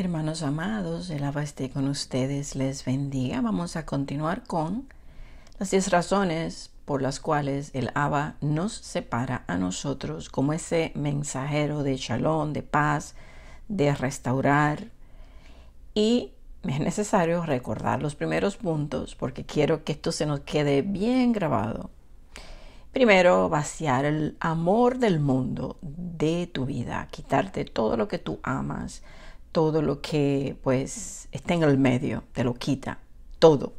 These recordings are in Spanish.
Hermanos amados, el Abba esté con ustedes, les bendiga. Vamos a continuar con las 10 razones por las cuales el Abba nos separa a nosotros como ese mensajero de chalón de paz, de restaurar. Y es necesario recordar los primeros puntos porque quiero que esto se nos quede bien grabado. Primero, vaciar el amor del mundo de tu vida, quitarte todo lo que tú amas todo lo que pues está en el medio, te lo quita, todo.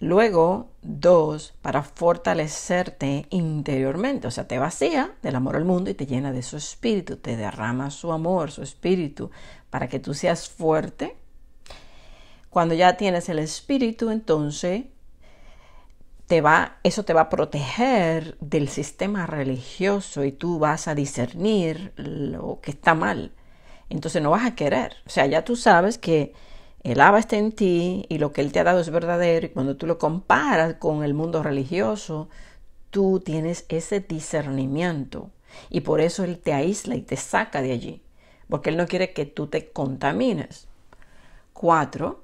Luego, dos, para fortalecerte interiormente, o sea, te vacía del amor al mundo y te llena de su espíritu, te derrama su amor, su espíritu, para que tú seas fuerte. Cuando ya tienes el espíritu, entonces te va, eso te va a proteger del sistema religioso y tú vas a discernir lo que está mal entonces no vas a querer. O sea, ya tú sabes que el Aba está en ti y lo que Él te ha dado es verdadero. Y cuando tú lo comparas con el mundo religioso, tú tienes ese discernimiento. Y por eso Él te aísla y te saca de allí. Porque Él no quiere que tú te contamines. Cuatro,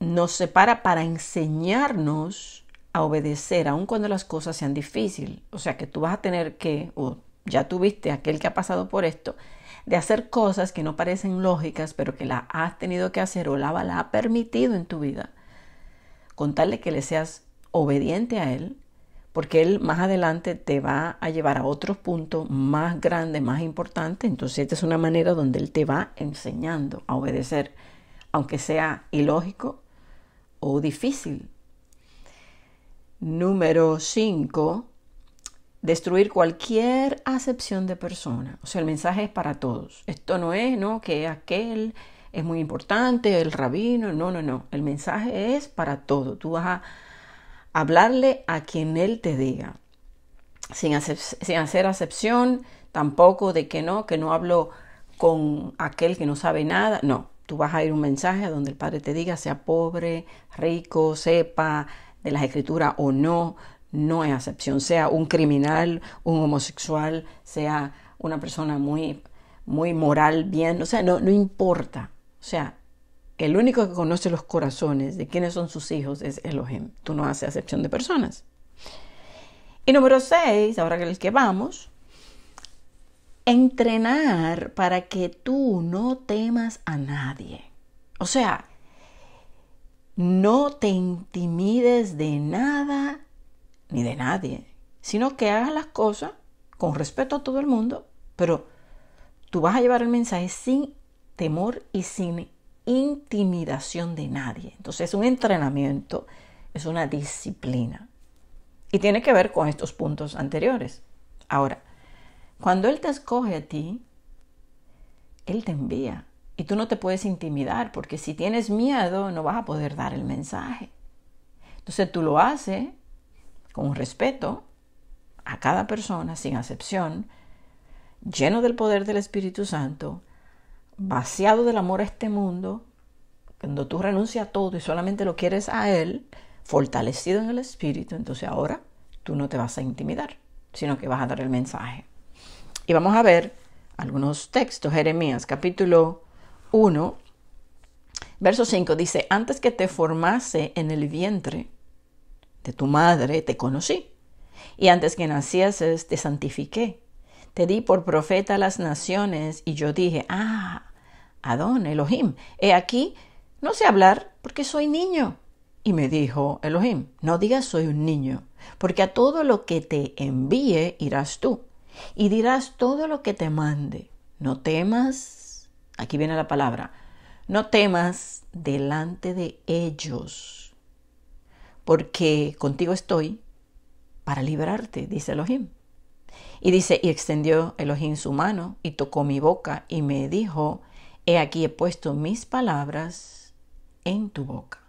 nos separa para enseñarnos a obedecer, aun cuando las cosas sean difíciles. O sea que tú vas a tener que, o ya tuviste aquel que ha pasado por esto, de hacer cosas que no parecen lógicas, pero que la has tenido que hacer o la, la ha permitido en tu vida, con tal de que le seas obediente a Él, porque Él más adelante te va a llevar a otros puntos más grandes, más importantes. Entonces, esta es una manera donde Él te va enseñando a obedecer, aunque sea ilógico o difícil. Número 5 destruir cualquier acepción de persona. O sea, el mensaje es para todos. Esto no es, ¿no? Que aquel es muy importante, el rabino, no, no, no. El mensaje es para todo. Tú vas a hablarle a quien él te diga, sin, sin hacer acepción tampoco de que no, que no hablo con aquel que no sabe nada. No, tú vas a ir un mensaje donde el Padre te diga, sea pobre, rico, sepa de las escrituras o no no es acepción, sea un criminal, un homosexual, sea una persona muy, muy moral, bien, o sea, no, importa. O sea, el único que conoce los corazones de quiénes son sus hijos es Elohim. Tú no haces acepción de personas. Y número seis, ahora que les que vamos, entrenar para que tú no temas a nadie. O sea, no te intimides de nada, ni de nadie, sino que hagas las cosas con respeto a todo el mundo, pero tú vas a llevar el mensaje sin temor y sin intimidación de nadie. Entonces es un entrenamiento, es una disciplina. Y tiene que ver con estos puntos anteriores. Ahora, cuando Él te escoge a ti, Él te envía. Y tú no te puedes intimidar porque si tienes miedo no vas a poder dar el mensaje. Entonces tú lo haces con respeto a cada persona sin acepción, lleno del poder del Espíritu Santo, vaciado del amor a este mundo, cuando tú renuncias a todo y solamente lo quieres a Él, fortalecido en el Espíritu, entonces ahora tú no te vas a intimidar, sino que vas a dar el mensaje. Y vamos a ver algunos textos. Jeremías capítulo 1, verso 5 dice, antes que te formase en el vientre, de tu madre te conocí, y antes que nacieses te santifiqué. Te di por profeta a las naciones, y yo dije, ah, Adón, Elohim, he aquí, no sé hablar porque soy niño. Y me dijo Elohim, no digas soy un niño, porque a todo lo que te envíe irás tú, y dirás todo lo que te mande. No temas, aquí viene la palabra, no temas delante de ellos porque contigo estoy para liberarte, dice Elohim. Y dice, y extendió Elohim su mano y tocó mi boca y me dijo, he aquí he puesto mis palabras en tu boca.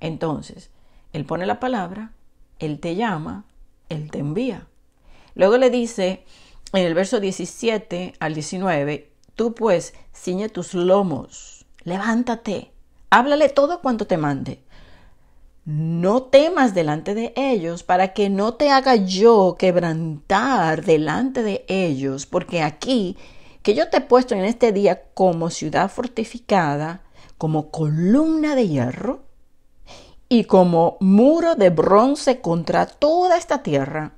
Entonces, él pone la palabra, él te llama, él te envía. Luego le dice en el verso 17 al 19, tú pues ciñe tus lomos, levántate, háblale todo cuanto te mande, no temas delante de ellos para que no te haga yo quebrantar delante de ellos, porque aquí que yo te he puesto en este día como ciudad fortificada, como columna de hierro y como muro de bronce contra toda esta tierra,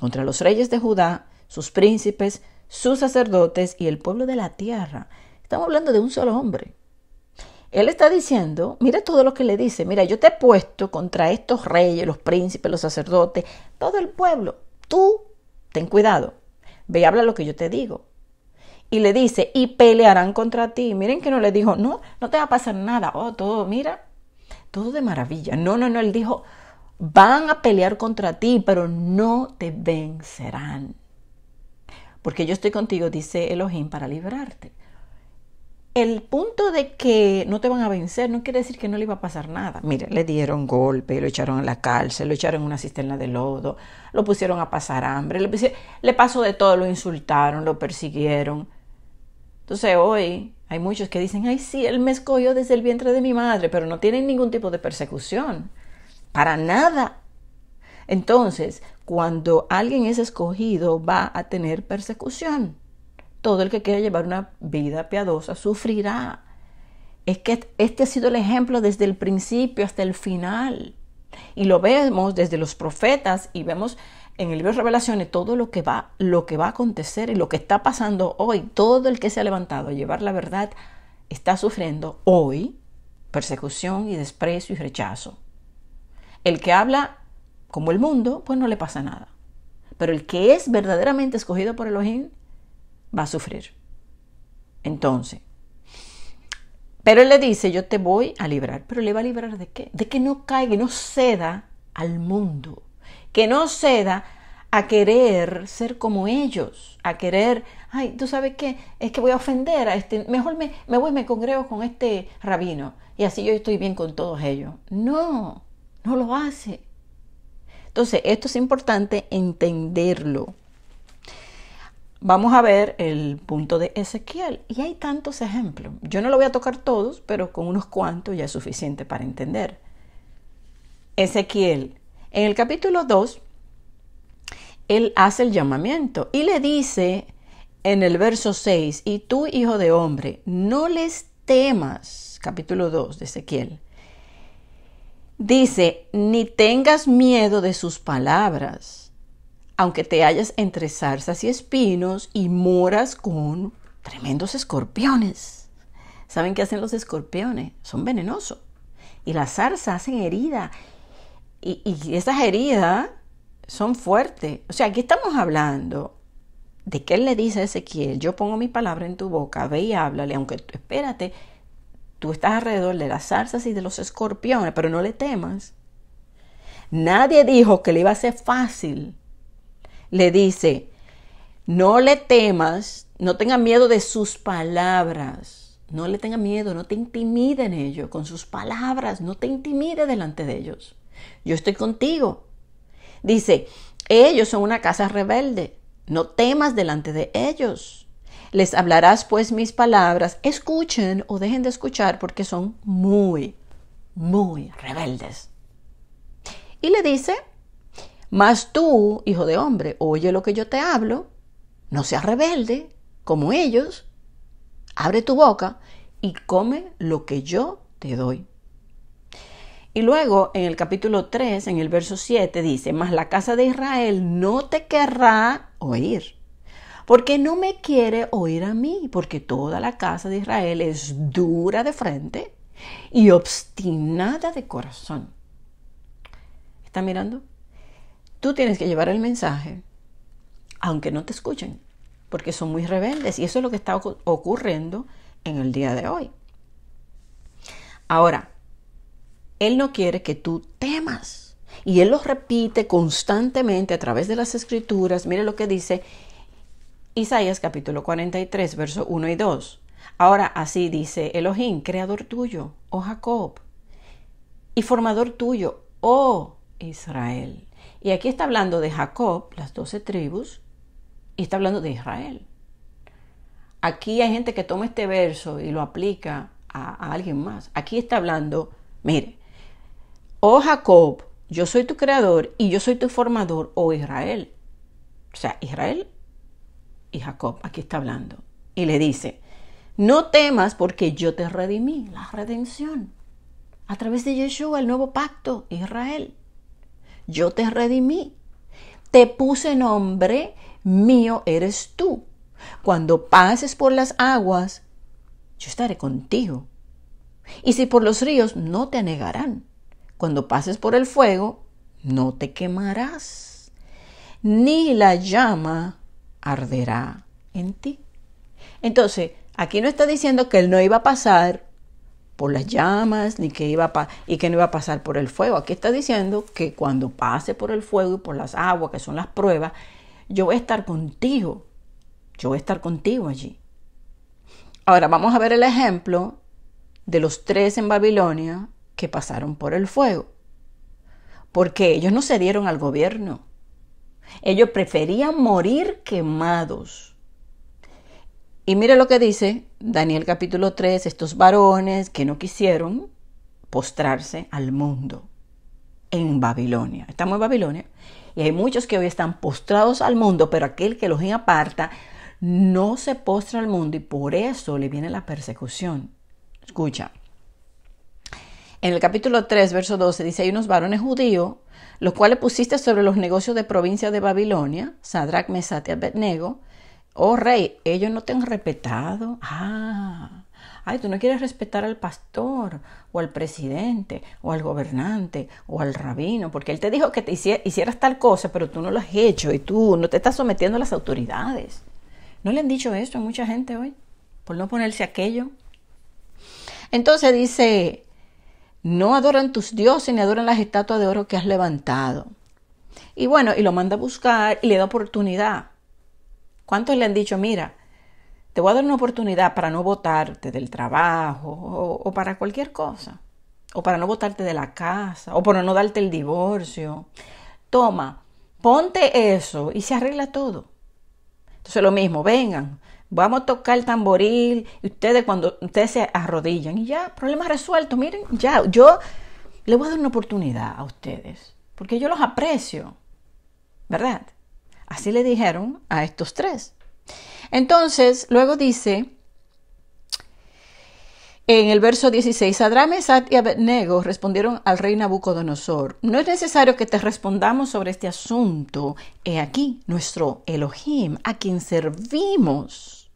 contra los reyes de Judá, sus príncipes, sus sacerdotes y el pueblo de la tierra. Estamos hablando de un solo hombre. Él está diciendo, mira todo lo que le dice, mira, yo te he puesto contra estos reyes, los príncipes, los sacerdotes, todo el pueblo. Tú, ten cuidado, ve y habla lo que yo te digo. Y le dice, y pelearán contra ti. Miren que no le dijo, no, no te va a pasar nada. Oh, todo, mira, todo de maravilla. No, no, no, él dijo, van a pelear contra ti, pero no te vencerán. Porque yo estoy contigo, dice Elohim, para librarte el punto de que no te van a vencer no quiere decir que no le iba a pasar nada. Mire, le dieron golpe, lo echaron a la cárcel, lo echaron en una cisterna de lodo, lo pusieron a pasar hambre, le, le pasó de todo, lo insultaron, lo persiguieron. Entonces hoy hay muchos que dicen, ay sí, él me escogió desde el vientre de mi madre, pero no tienen ningún tipo de persecución. Para nada. Entonces, cuando alguien es escogido, va a tener persecución. Todo el que quiera llevar una vida piadosa sufrirá. Es que este ha sido el ejemplo desde el principio hasta el final. Y lo vemos desde los profetas y vemos en el libro de Revelaciones todo lo que va, lo que va a acontecer y lo que está pasando hoy. Todo el que se ha levantado a llevar la verdad está sufriendo hoy persecución y desprecio y rechazo. El que habla como el mundo, pues no le pasa nada. Pero el que es verdaderamente escogido por Elohim va a sufrir. Entonces, pero él le dice, yo te voy a librar, pero le va a librar de qué? De que no caiga, no ceda al mundo, que no ceda a querer ser como ellos, a querer, ay, tú sabes qué, es que voy a ofender a este, mejor me, me voy, me congrego con este rabino y así yo estoy bien con todos ellos. No, no lo hace. Entonces, esto es importante entenderlo. Vamos a ver el punto de Ezequiel. Y hay tantos ejemplos. Yo no lo voy a tocar todos, pero con unos cuantos ya es suficiente para entender. Ezequiel, en el capítulo 2, él hace el llamamiento y le dice en el verso 6, y tú, hijo de hombre, no les temas, capítulo 2 de Ezequiel. Dice, ni tengas miedo de sus palabras aunque te hallas entre zarzas y espinos y moras con tremendos escorpiones. ¿Saben qué hacen los escorpiones? Son venenosos. Y las zarzas hacen herida. Y, y esas heridas son fuertes. O sea, aquí estamos hablando de que él le dice a Ezequiel, yo pongo mi palabra en tu boca, ve y háblale, aunque tú espérate, tú estás alrededor de las zarzas y de los escorpiones, pero no le temas. Nadie dijo que le iba a ser fácil le dice, no le temas, no tenga miedo de sus palabras, no le tenga miedo, no te intimiden ellos con sus palabras, no te intimide delante de ellos. Yo estoy contigo. Dice, ellos son una casa rebelde, no temas delante de ellos. Les hablarás pues mis palabras, escuchen o dejen de escuchar porque son muy, muy rebeldes. Y le dice, mas tú, hijo de hombre, oye lo que yo te hablo, no seas rebelde como ellos, abre tu boca y come lo que yo te doy. Y luego en el capítulo 3, en el verso 7, dice, mas la casa de Israel no te querrá oír, porque no me quiere oír a mí, porque toda la casa de Israel es dura de frente y obstinada de corazón. ¿Está mirando? Tú tienes que llevar el mensaje, aunque no te escuchen, porque son muy rebeldes y eso es lo que está ocurriendo en el día de hoy. Ahora, Él no quiere que tú temas y Él los repite constantemente a través de las escrituras. Mire lo que dice Isaías capítulo 43, verso 1 y 2. Ahora así dice Elohim, creador tuyo, oh Jacob, y formador tuyo, oh Israel. Y aquí está hablando de Jacob, las doce tribus, y está hablando de Israel. Aquí hay gente que toma este verso y lo aplica a, alguien más. Aquí está hablando, mire, oh Jacob, yo soy tu creador y yo soy tu formador, oh Israel. O sea, Israel y Jacob, aquí está hablando. Y le dice, no temas porque yo te redimí, la redención, a través de Yeshua, el nuevo pacto, Israel yo te redimí, te puse nombre, mío eres tú. Cuando pases por las aguas, yo estaré contigo. Y si por los ríos, no te anegarán. Cuando pases por el fuego, no te quemarás, ni la llama arderá en ti. Entonces, aquí no está diciendo que él no iba a pasar por las llamas, ni que iba y que no iba a pasar por el fuego. Aquí está diciendo que cuando pase por el fuego y por las aguas, que son las pruebas, yo voy a estar contigo. Yo voy a estar contigo allí. Ahora vamos a ver el ejemplo de los tres en Babilonia que pasaron por el fuego. Porque ellos no cedieron al gobierno. Ellos preferían morir quemados y mire lo que dice Daniel capítulo 3, estos varones que no quisieron postrarse al mundo en Babilonia. Estamos en Babilonia y hay muchos que hoy están postrados al mundo, pero aquel que los aparta no se postra al mundo y por eso le viene la persecución. Escucha. En el capítulo 3, verso 12 dice, hay unos varones judíos, los cuales pusiste sobre los negocios de provincia de Babilonia, Sadrach, Mesate y Abednego, Oh rey, ellos no te han respetado. Ah, ay, tú no quieres respetar al pastor o al presidente o al gobernante o al rabino, porque él te dijo que te hicieras tal cosa, pero tú no lo has hecho y tú no te estás sometiendo a las autoridades. ¿No le han dicho esto a mucha gente hoy? Por no ponerse aquello. Entonces dice, no adoran tus dioses ni adoran las estatuas de oro que has levantado. Y bueno, y lo manda a buscar y le da oportunidad. ¿Cuántos le han dicho, mira, te voy a dar una oportunidad para no votarte del trabajo o, para cualquier cosa? O para no votarte de la casa o para no darte el divorcio. Toma, ponte eso y se arregla todo. Entonces lo mismo, vengan, vamos a tocar el tamboril y ustedes cuando ustedes se arrodillan y ya, problema resuelto, miren, ya, yo le voy a dar una oportunidad a ustedes, porque yo los aprecio, ¿verdad? Así le dijeron a estos tres. Entonces, luego dice, en el verso 16, Adram, y Abednego respondieron al rey Nabucodonosor. No es necesario que te respondamos sobre este asunto. He aquí nuestro Elohim, a quien servimos.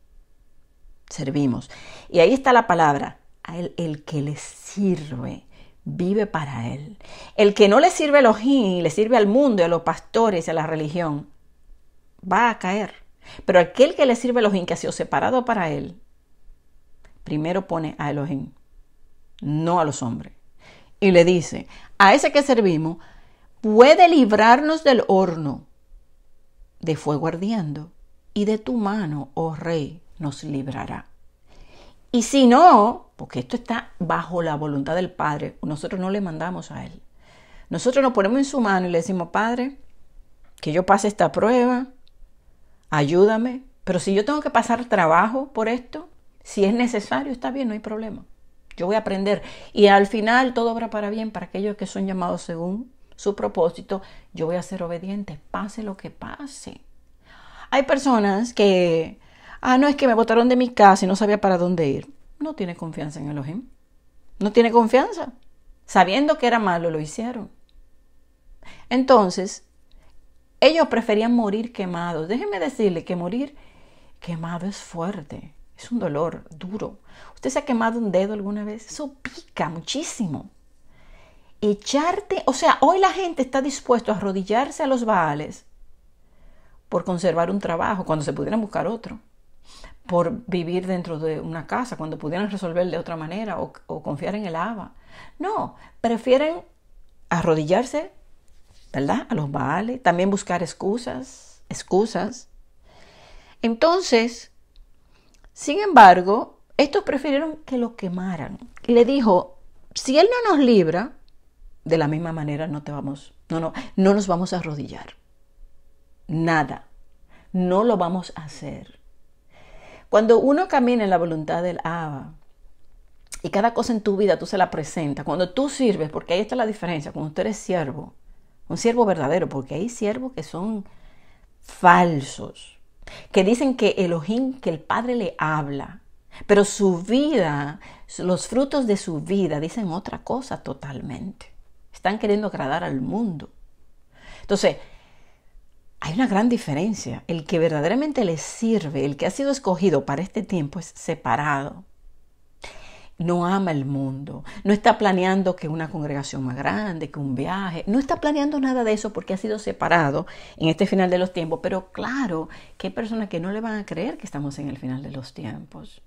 Servimos. Y ahí está la palabra. A él, el que le sirve, vive para él. El que no le sirve Elohim, le sirve al mundo, a los pastores, a la religión, va a caer. Pero aquel que le sirve a Elohim, que ha sido separado para él, primero pone a Elohim, no a los hombres. Y le dice, a ese que servimos, puede librarnos del horno de fuego ardiendo, y de tu mano, oh rey, nos librará. Y si no, porque esto está bajo la voluntad del Padre, nosotros no le mandamos a Él. Nosotros nos ponemos en su mano y le decimos, Padre, que yo pase esta prueba, ayúdame, pero si yo tengo que pasar trabajo por esto, si es necesario, está bien, no hay problema. Yo voy a aprender y al final todo obra para bien para aquellos que son llamados según su propósito. Yo voy a ser obediente, pase lo que pase. Hay personas que, ah, no es que me botaron de mi casa y no sabía para dónde ir. No tiene confianza en Elohim. No tiene confianza. Sabiendo que era malo, lo hicieron. Entonces, ellos preferían morir quemados. Déjenme decirle que morir quemado es fuerte, es un dolor duro. ¿Usted se ha quemado un dedo alguna vez? Eso pica muchísimo. Echarte, o sea, hoy la gente está dispuesta a arrodillarse a los baales por conservar un trabajo cuando se pudieran buscar otro, por vivir dentro de una casa cuando pudieran resolver de otra manera o, confiar en el ABA. No, prefieren arrodillarse ¿verdad? A los Baales, también buscar excusas, excusas. Entonces, sin embargo, estos prefirieron que lo quemaran. Y le dijo, si él no nos libra, de la misma manera no te vamos, no, no, no nos vamos a arrodillar. Nada. No lo vamos a hacer. Cuando uno camina en la voluntad del Abba, y cada cosa en tu vida tú se la presentas. Cuando tú sirves, porque ahí está la diferencia, cuando tú eres siervo, un siervo verdadero, porque hay siervos que son falsos, que dicen que Elohim, que el Padre le habla, pero su vida, los frutos de su vida dicen otra cosa totalmente. Están queriendo agradar al mundo. Entonces, hay una gran diferencia. El que verdaderamente le sirve, el que ha sido escogido para este tiempo, es separado no ama el mundo, no está planeando que una congregación más grande, que un viaje, no está planeando nada de eso porque ha sido separado en este final de los tiempos, pero claro que hay personas que no le van a creer que estamos en el final de los tiempos.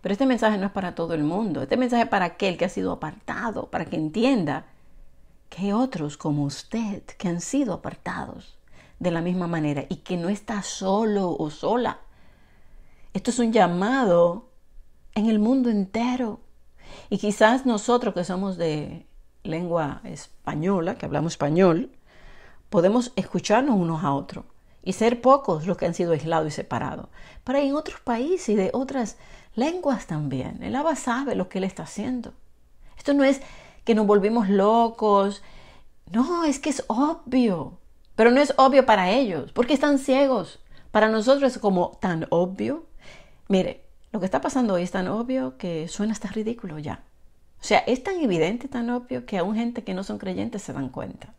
Pero este mensaje no es para todo el mundo, este mensaje es para aquel que ha sido apartado, para que entienda que hay otros como usted que han sido apartados de la misma manera y que no está solo o sola. Esto es un llamado en el mundo entero. Y quizás nosotros que somos de lengua española, que hablamos español, podemos escucharnos unos a otros y ser pocos los que han sido aislados y separados. Pero hay en otros países y de otras lenguas también. El Abba sabe lo que él está haciendo. Esto no es que nos volvimos locos. No, es que es obvio. Pero no es obvio para ellos, porque están ciegos. Para nosotros es como tan obvio. Mire, lo que está pasando hoy es tan obvio que suena hasta ridículo ya. O sea, es tan evidente, tan obvio, que aún gente que no son creyentes se dan cuenta.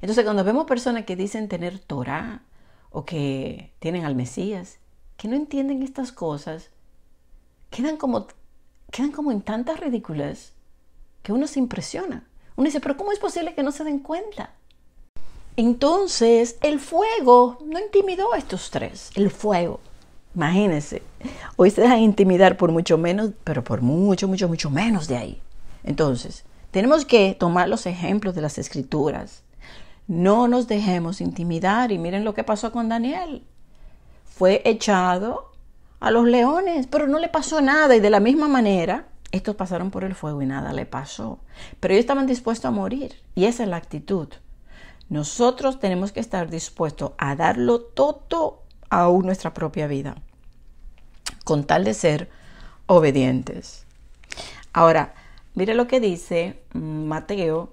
Entonces, cuando vemos personas que dicen tener Torah o que tienen al Mesías, que no entienden estas cosas, quedan como, quedan como en tantas ridículas que uno se impresiona. Uno dice, pero ¿cómo es posible que no se den cuenta? Entonces, el fuego no intimidó a estos tres, el fuego. Imagínense, hoy se dejan intimidar por mucho menos, pero por mucho, mucho, mucho menos de ahí. Entonces, tenemos que tomar los ejemplos de las escrituras. No nos dejemos intimidar y miren lo que pasó con Daniel. Fue echado a los leones, pero no le pasó nada y de la misma manera estos pasaron por el fuego y nada le pasó. Pero ellos estaban dispuestos a morir y esa es la actitud. Nosotros tenemos que estar dispuestos a darlo todo aún nuestra propia vida, con tal de ser obedientes. Ahora, mire lo que dice mm, Mateo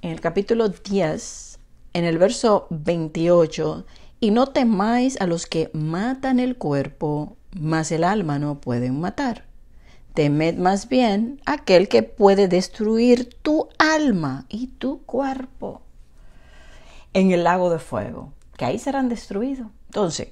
en el capítulo 10, en el verso 28, y no temáis a los que matan el cuerpo, mas el alma no pueden matar. Temed más bien aquel que puede destruir tu alma y tu cuerpo en el lago de fuego, que ahí serán destruidos. Entonces,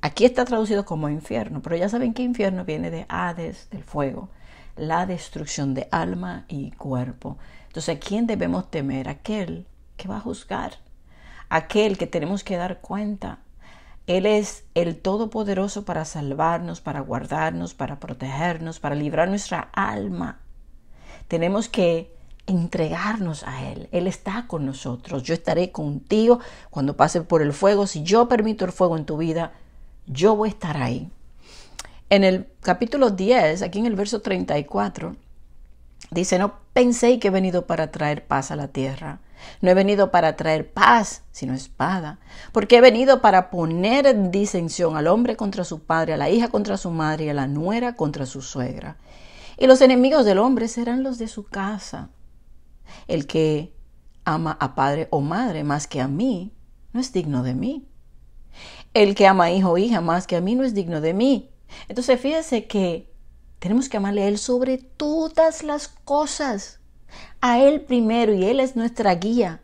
Aquí está traducido como infierno, pero ya saben que infierno viene de Hades, del fuego, la destrucción de alma y cuerpo. Entonces, ¿a quién debemos temer? Aquel que va a juzgar, aquel que tenemos que dar cuenta. Él es el Todopoderoso para salvarnos, para guardarnos, para protegernos, para librar nuestra alma. Tenemos que entregarnos a Él. Él está con nosotros. Yo estaré contigo cuando pase por el fuego. Si yo permito el fuego en tu vida, yo voy a estar ahí. En el capítulo 10, aquí en el verso 34, dice, no pensé que he venido para traer paz a la tierra. No he venido para traer paz, sino espada, porque he venido para poner disensión al hombre contra su padre, a la hija contra su madre y a la nuera contra su suegra. Y los enemigos del hombre serán los de su casa. El que ama a padre o madre más que a mí, no es digno de mí el que ama hijo o hija más que a mí no es digno de mí. Entonces fíjese que tenemos que amarle a Él sobre todas las cosas. A Él primero y Él es nuestra guía.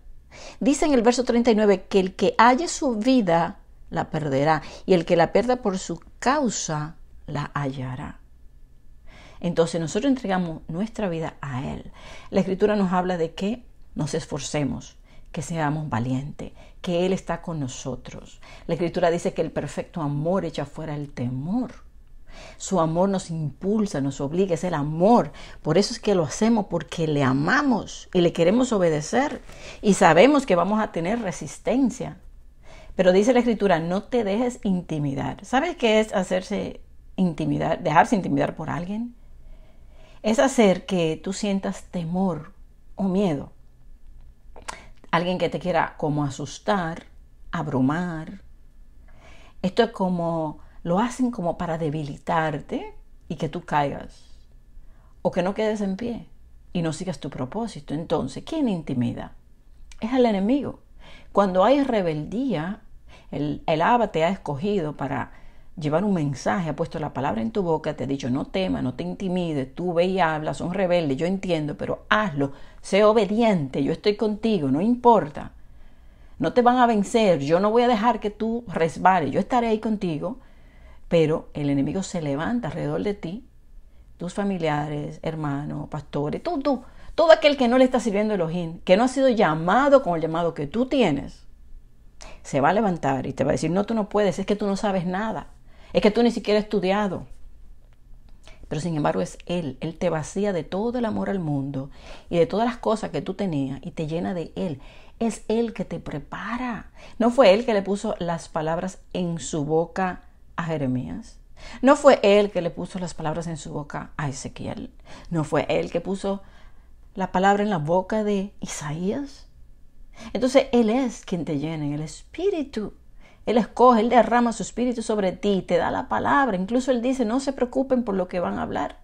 Dice en el verso 39 que el que halle su vida la perderá y el que la pierda por su causa la hallará. Entonces nosotros entregamos nuestra vida a Él. La escritura nos habla de que nos esforcemos, que seamos valientes, que Él está con nosotros. La Escritura dice que el perfecto amor echa fuera el temor. Su amor nos impulsa, nos obliga, es el amor. Por eso es que lo hacemos, porque le amamos y le queremos obedecer y sabemos que vamos a tener resistencia. Pero dice la escritura, no te dejes intimidar. ¿Sabes qué es hacerse intimidar, dejarse intimidar por alguien? Es hacer que tú sientas temor o miedo alguien que te quiera como asustar, abrumar. Esto es como, lo hacen como para debilitarte y que tú caigas o que no quedes en pie y no sigas tu propósito. Entonces, ¿quién intimida? Es el enemigo. Cuando hay rebeldía, el, el te ha escogido para llevar un mensaje, ha puesto la palabra en tu boca, te ha dicho no temas, no te intimides, tú ve y habla, son rebeldes, yo entiendo, pero hazlo, sé obediente, yo estoy contigo, no importa. No te van a vencer, yo no voy a dejar que tú resbales, yo estaré ahí contigo, pero el enemigo se levanta alrededor de ti, tus familiares, hermanos, pastores, tú, tú, todo aquel que no le está sirviendo el ojín, que no ha sido llamado con el llamado que tú tienes, se va a levantar y te va a decir, no, tú no puedes, es que tú no sabes nada. Es que tú ni siquiera has estudiado. Pero sin embargo es Él. Él te vacía de todo el amor al mundo y de todas las cosas que tú tenías y te llena de Él. Es Él que te prepara. No fue Él que le puso las palabras en su boca a Jeremías. No fue Él que le puso las palabras en su boca a Ezequiel. No fue Él que puso la palabra en la boca de Isaías. Entonces Él es quien te llena en el Espíritu. Él escoge, Él derrama su espíritu sobre ti, te da la palabra. Incluso Él dice, no se preocupen por lo que van a hablar.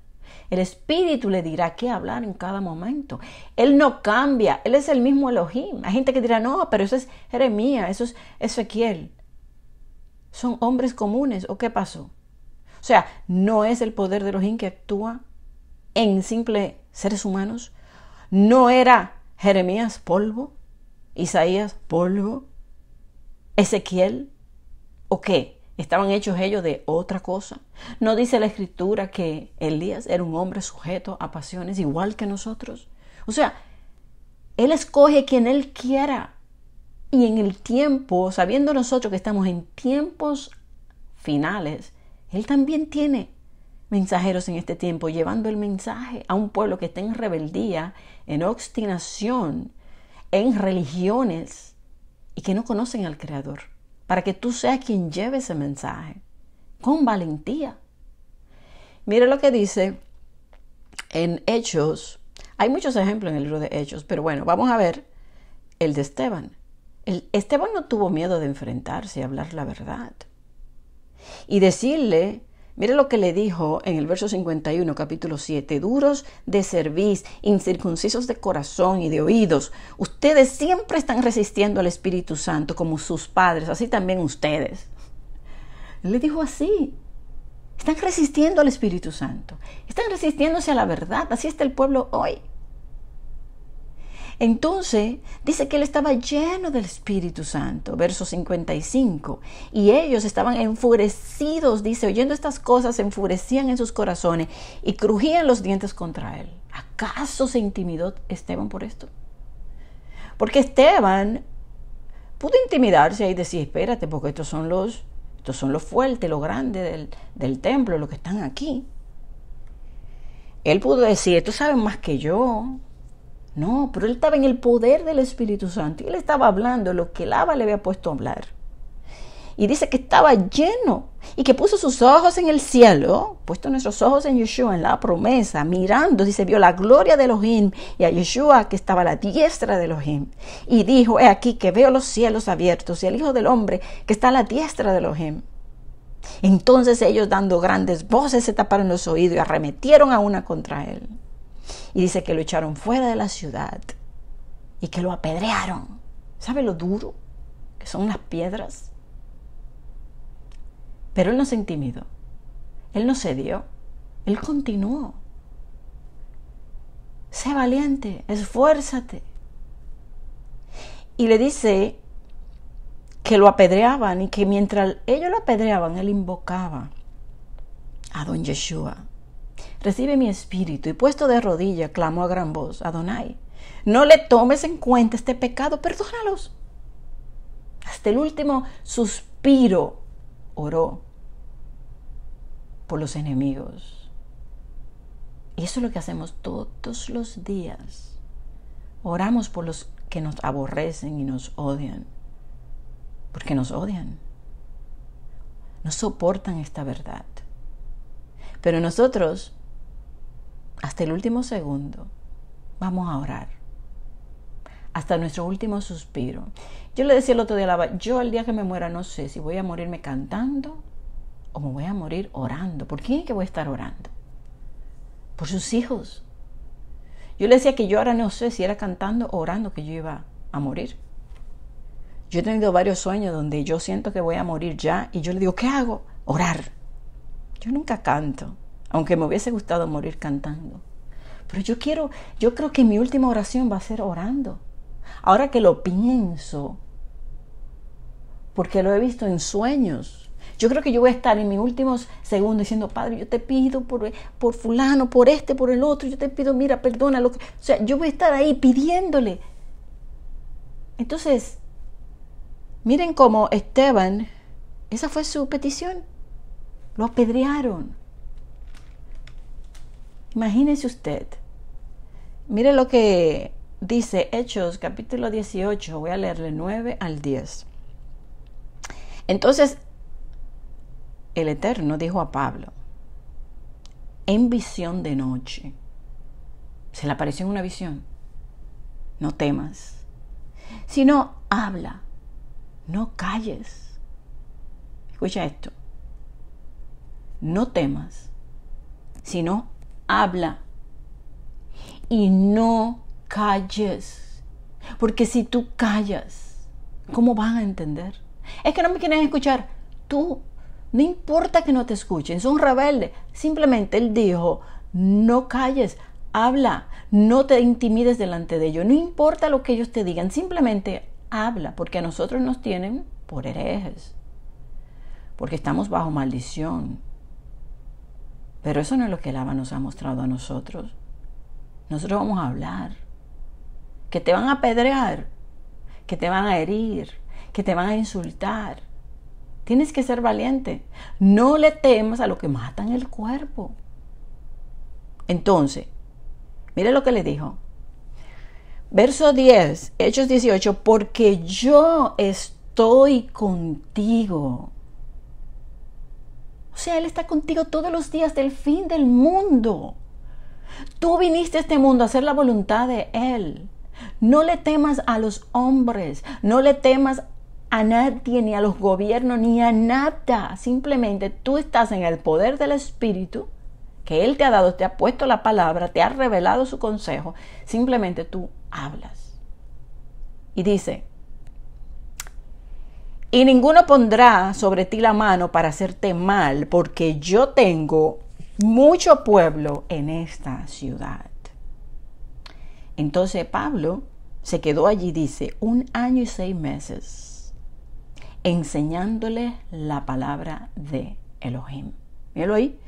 El espíritu le dirá qué hablar en cada momento. Él no cambia, Él es el mismo Elohim. Hay gente que dirá, no, pero eso es Jeremías, eso es Ezequiel. Son hombres comunes, ¿o qué pasó? O sea, no es el poder de Elohim que actúa en simples seres humanos. No era Jeremías polvo, Isaías polvo, Ezequiel o qué? ¿Estaban hechos ellos de otra cosa? ¿No dice la escritura que Elías era un hombre sujeto a pasiones igual que nosotros? O sea, Él escoge quien Él quiera. Y en el tiempo, sabiendo nosotros que estamos en tiempos finales, Él también tiene mensajeros en este tiempo, llevando el mensaje a un pueblo que está en rebeldía, en obstinación, en religiones y que no conocen al Creador, para que tú seas quien lleve ese mensaje con valentía. Mire lo que dice en Hechos. Hay muchos ejemplos en el libro de Hechos, pero bueno, vamos a ver el de Esteban. El, Esteban no tuvo miedo de enfrentarse y hablar la verdad. Y decirle Mire lo que le dijo en el verso 51, capítulo 7. Duros de cerviz, incircuncisos de corazón y de oídos. Ustedes siempre están resistiendo al Espíritu Santo como sus padres, así también ustedes. Le dijo así. Están resistiendo al Espíritu Santo. Están resistiéndose a la verdad. Así está el pueblo hoy. Entonces dice que él estaba lleno del Espíritu Santo, verso 55, y ellos estaban enfurecidos, dice, oyendo estas cosas, se enfurecían en sus corazones y crujían los dientes contra él. ¿Acaso se intimidó Esteban por esto? Porque Esteban pudo intimidarse y decir, espérate, porque estos son los, son fuertes, los grandes del, del templo, los que están aquí. Él pudo decir, estos saben más que yo, no, pero él estaba en el poder del Espíritu Santo y él estaba hablando lo que el Abba le había puesto a hablar. Y dice que estaba lleno y que puso sus ojos en el cielo, puesto nuestros ojos en Yeshua, en la promesa, mirando, dice, vio la gloria de Elohim y a Yeshua que estaba a la diestra de Elohim. Y dijo, he aquí que veo los cielos abiertos y el Hijo del Hombre que está a la diestra de Elohim. Entonces ellos dando grandes voces se taparon los oídos y arremetieron a una contra él. Y dice que lo echaron fuera de la ciudad y que lo apedrearon. ¿Sabe lo duro que son las piedras? Pero él no se intimidó. Él no cedió. Él continuó. Sé valiente, esfuérzate. Y le dice que lo apedreaban y que mientras ellos lo apedreaban, él invocaba a don Yeshua. Recibe mi espíritu y puesto de rodilla clamó a gran voz, Adonai, no le tomes en cuenta este pecado, perdónalos. Hasta el último suspiro oró por los enemigos. Y eso es lo que hacemos todos los días. Oramos por los que nos aborrecen y nos odian. Porque nos odian. No soportan esta verdad. Pero nosotros, hasta el último segundo, vamos a orar. Hasta nuestro último suspiro. Yo le decía el otro día a yo el día que me muera no sé si voy a morirme cantando o me voy a morir orando. ¿Por quién es que voy a estar orando? Por sus hijos. Yo le decía que yo ahora no sé si era cantando o orando que yo iba a morir. Yo he tenido varios sueños donde yo siento que voy a morir ya y yo le digo, ¿qué hago? Orar. Yo nunca canto, aunque me hubiese gustado morir cantando. Pero yo quiero, yo creo que mi última oración va a ser orando. Ahora que lo pienso, porque lo he visto en sueños. Yo creo que yo voy a estar en mis últimos segundos diciendo, Padre, yo te pido por, por fulano, por este, por el otro, yo te pido, mira, perdona. Lo que... O sea, yo voy a estar ahí pidiéndole. Entonces, miren cómo Esteban, esa fue su petición. Lo apedrearon. Imagínese usted. Mire lo que dice Hechos capítulo 18, voy a leerle 9 al 10. Entonces el Eterno dijo a Pablo, en visión de noche, se le apareció en una visión, no temas, sino habla, no calles. Escucha esto, no temas, sino habla y no calles. Porque si tú callas, ¿cómo van a entender? Es que no me quieren escuchar. Tú, no importa que no te escuchen, son rebeldes. Simplemente él dijo, no calles, habla, no te intimides delante de ellos, no importa lo que ellos te digan, simplemente habla, porque a nosotros nos tienen por herejes, porque estamos bajo maldición. Pero eso no es lo que el nos ha mostrado a nosotros. Nosotros vamos a hablar. Que te van a apedrear, que te van a herir, que te van a insultar. Tienes que ser valiente. No le temas a lo que matan el cuerpo. Entonces, mire lo que le dijo. Verso 10, Hechos 18, porque yo estoy contigo sea, Él está contigo todos los días del fin del mundo. Tú viniste a este mundo a hacer la voluntad de Él. No le temas a los hombres, no le temas a nadie, ni a los gobiernos, ni a nada. Simplemente tú estás en el poder del Espíritu que Él te ha dado, te ha puesto la palabra, te ha revelado su consejo. Simplemente tú hablas. Y dice, y ninguno pondrá sobre ti la mano para hacerte mal, porque yo tengo mucho pueblo en esta ciudad. Entonces Pablo se quedó allí, dice, un año y seis meses, enseñándoles la palabra de Elohim. Míralo ahí,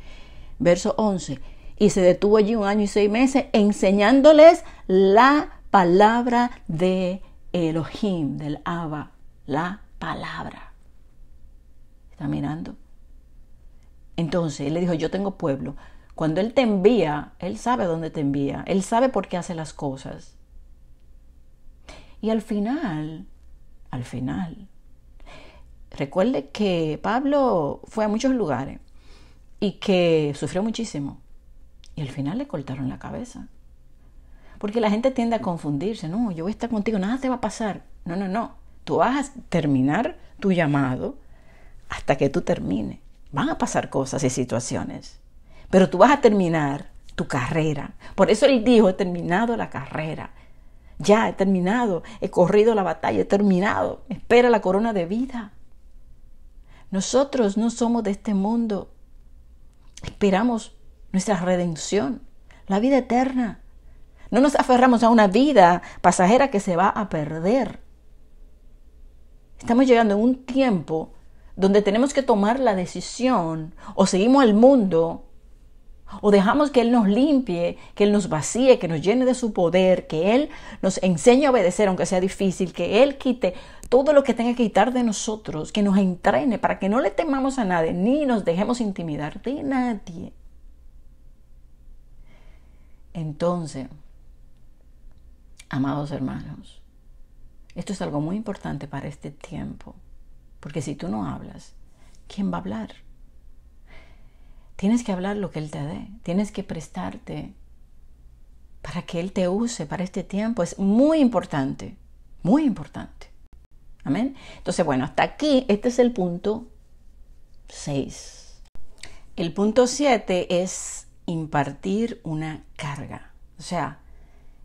verso 11. Y se detuvo allí un año y seis meses enseñándoles la palabra de Elohim, del Abba, la palabra. ¿Está mirando? Entonces, él le dijo, yo tengo pueblo. Cuando Él te envía, Él sabe dónde te envía, Él sabe por qué hace las cosas. Y al final, al final, recuerde que Pablo fue a muchos lugares y que sufrió muchísimo. Y al final le cortaron la cabeza. Porque la gente tiende a confundirse, no, yo voy a estar contigo, nada te va a pasar. No, no, no. Tú vas a terminar tu llamado hasta que tú termines. Van a pasar cosas y situaciones, pero tú vas a terminar tu carrera. Por eso él dijo, he terminado la carrera. Ya he terminado, he corrido la batalla, he terminado. Espera la corona de vida. Nosotros no somos de este mundo. Esperamos nuestra redención, la vida eterna. No nos aferramos a una vida pasajera que se va a perder. Estamos llegando a un tiempo donde tenemos que tomar la decisión o seguimos al mundo o dejamos que Él nos limpie, que Él nos vacíe, que nos llene de su poder, que Él nos enseñe a obedecer aunque sea difícil, que Él quite todo lo que tenga que quitar de nosotros, que nos entrene para que no le temamos a nadie ni nos dejemos intimidar de nadie. Entonces, amados hermanos, esto es algo muy importante para este tiempo, porque si tú no hablas, ¿quién va a hablar? Tienes que hablar lo que Él te dé, tienes que prestarte para que Él te use para este tiempo. Es muy importante, muy importante. Amén. Entonces, bueno, hasta aquí, este es el punto 6. El punto 7 es impartir una carga. O sea,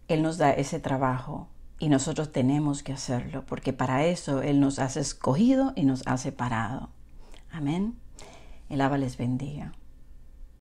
Él nos da ese trabajo y nosotros tenemos que hacerlo, porque para eso Él nos ha escogido y nos ha separado. Amén. El Abba les bendiga.